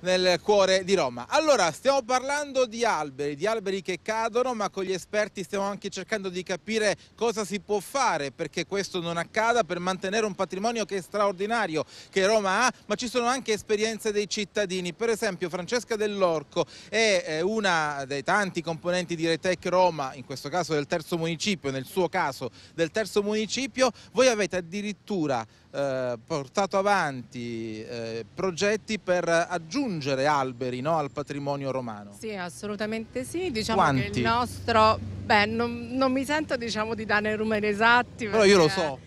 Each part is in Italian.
nel cuore di Roma. Allora, stiamo parlando di alberi, di alberi che cadono, ma con gli esperti stiamo anche cercando di capire cosa si può fare perché questo non accada, per mantenere un patrimonio che è straordinario, che Roma ha, ma ci sono anche esperienze dei cittadini. Per esempio, Francesca Dell'Orco è eh, una dei tanti componenti di Retec Roma, in questo caso del terzo municipio, nel suo caso del terzo municipio. Voi avete addirittura eh, portato avanti eh, progetti per aggiungere alberi no, al patrimonio romano. Sì, assolutamente sì. Diciamo Quanti? che il nostro... Beh, non, non mi sento diciamo, di dare numeri esatti. Però io lo so.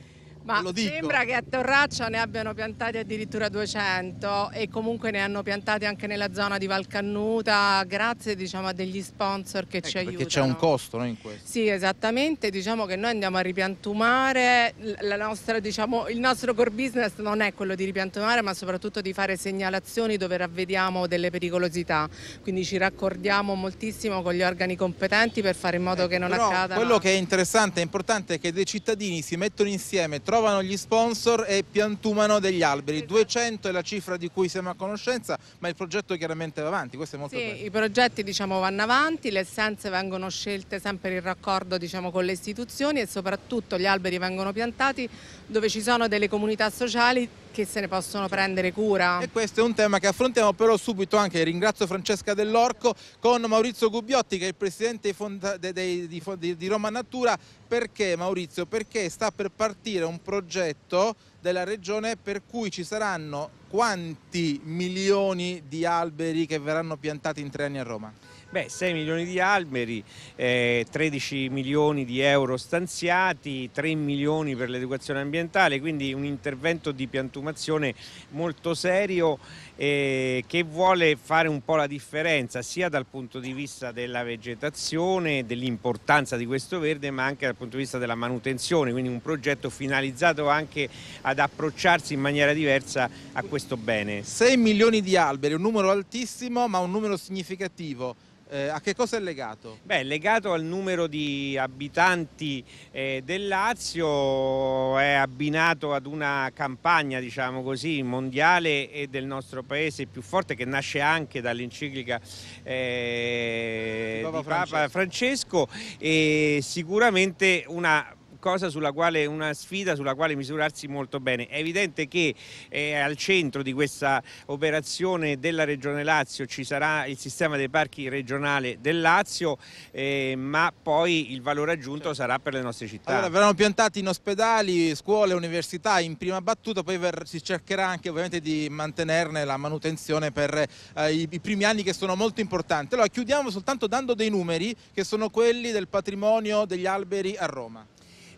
Ma sembra che a Torraccia ne abbiano piantati addirittura 200 e comunque ne hanno piantati anche nella zona di Valcannuta grazie diciamo, a degli sponsor che ecco, ci aiutano. Perché c'è un costo no, in questo. Sì, esattamente, diciamo che noi andiamo a ripiantumare, nostra, diciamo, il nostro core business non è quello di ripiantumare ma soprattutto di fare segnalazioni dove ravvediamo delle pericolosità, quindi ci raccordiamo moltissimo con gli organi competenti per fare in modo ecco, che non accada. Quello che è interessante e importante è che dei cittadini si mettono insieme, trovano trovano gli sponsor e piantumano degli alberi. 200 esatto. è la cifra di cui siamo a conoscenza, ma il progetto chiaramente va avanti, questo è molto sì, bello. I progetti diciamo, vanno avanti, le essenze vengono scelte sempre in raccordo diciamo, con le istituzioni e soprattutto gli alberi vengono piantati dove ci sono delle comunità sociali che se ne possono prendere cura. E questo è un tema che affrontiamo però subito anche, ringrazio Francesca Dell'Orco con Maurizio Gubbiotti che è il presidente di Roma Natura, perché Maurizio? Perché sta per partire un progetto della regione per cui ci saranno quanti milioni di alberi che verranno piantati in tre anni a Roma? Beh, 6 milioni di alberi, eh, 13 milioni di euro stanziati, 3 milioni per l'educazione ambientale, quindi un intervento di piantumazione molto serio eh, che vuole fare un po' la differenza sia dal punto di vista della vegetazione, dell'importanza di questo verde, ma anche dal punto di vista della manutenzione, quindi un progetto finalizzato anche ad approcciarsi in maniera diversa a questo bene. 6 milioni di alberi, un numero altissimo ma un numero significativo. Eh, a che cosa è legato? Beh, è legato al numero di abitanti eh, del Lazio, è abbinato ad una campagna, diciamo così, mondiale e del nostro paese più forte che nasce anche dall'enciclica eh, di Papa, Francesco. Papa Francesco e sicuramente una cosa sulla quale, una sfida sulla quale misurarsi molto bene. È evidente che eh, al centro di questa operazione della Regione Lazio ci sarà il sistema dei parchi regionale del Lazio, eh, ma poi il valore aggiunto sarà per le nostre città. Allora, verranno piantati in ospedali, scuole, università in prima battuta, poi si cercherà anche ovviamente di mantenerne la manutenzione per eh, i, i primi anni che sono molto importanti. Allora chiudiamo soltanto dando dei numeri che sono quelli del patrimonio degli alberi a Roma.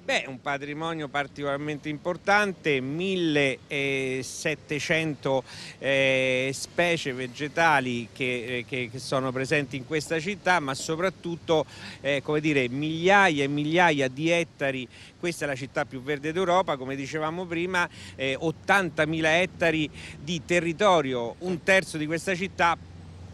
Beh, un patrimonio particolarmente importante, 1700 eh, specie vegetali che, eh, che, che, sono presenti in questa città, ma soprattutto eh, dire, migliaia e migliaia di ettari, questa è la città più verde d'Europa, come dicevamo prima, eh, 80.000 ettari di territorio, un terzo di questa città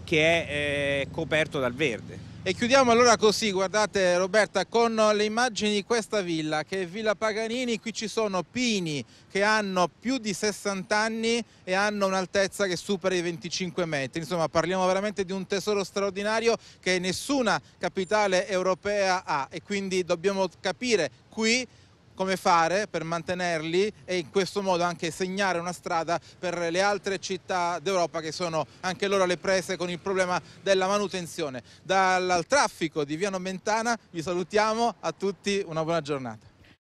che è eh, coperto dal verde. E chiudiamo allora così, guardate Roberta, con le immagini di questa villa che è Villa Paganini, qui ci sono pini che hanno più di 60 anni e hanno un'altezza che supera i 25 metri, insomma parliamo veramente di un tesoro straordinario che nessuna capitale europea ha e quindi dobbiamo capire qui come fare per mantenerli e in questo modo anche segnare una strada per le altre città d'Europa che sono anche loro alle prese con il problema della manutenzione. Dal traffico di Via Nomentana vi salutiamo a tutti, una buona giornata.